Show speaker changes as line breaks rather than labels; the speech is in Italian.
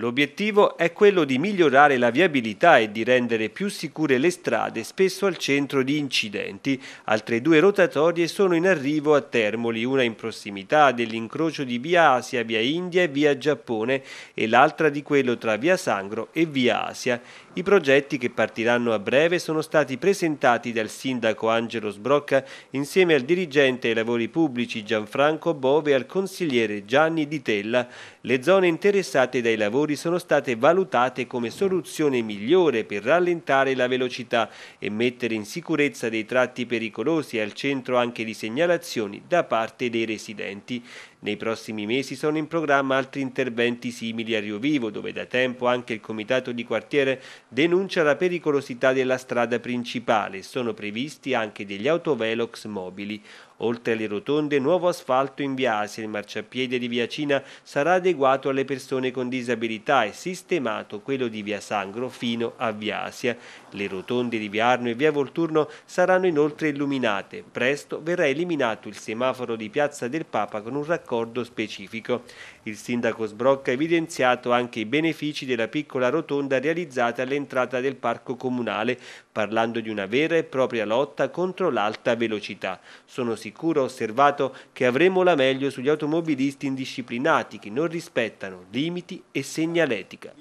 L'obiettivo è quello di migliorare la viabilità e di rendere più sicure le strade, spesso al centro di incidenti. Altre due rotatorie sono in arrivo a Termoli, una in prossimità dell'incrocio di Via Asia, Via India e Via Giappone e l'altra di quello tra Via Sangro e Via Asia. I progetti che partiranno a breve sono stati presentati dal sindaco Angelo Sbrocca insieme al dirigente ai lavori pubblici Gianfranco Bove e al consigliere Gianni Di Tella. Le zone interessate dai lavori vettori sono state valutate come soluzione migliore per rallentare la velocità e mettere in sicurezza dei tratti pericolosi al centro anche di segnalazioni da parte dei residenti. Nei prossimi mesi sono in programma altri interventi simili a Rio Vivo, dove da tempo anche il comitato di quartiere denuncia la pericolosità della strada principale. Sono previsti anche degli autovelox mobili. Oltre alle rotonde, nuovo asfalto in via Asia, il marciapiede di via Cina sarà adeguato alle persone con disabilità e sistemato quello di via Sangro fino a via Asia. Le rotonde di via Arno e via Volturno saranno inoltre illuminate. Presto verrà eliminato il semaforo di Piazza del Papa con un raccordo specifico. Il sindaco Sbrocca ha evidenziato anche i benefici della piccola rotonda realizzata all'entrata del parco comunale, parlando di una vera e propria lotta contro l'alta velocità. Sono sicuro sicuro ha osservato che avremo la meglio sugli automobilisti indisciplinati che non rispettano limiti e segnaletica.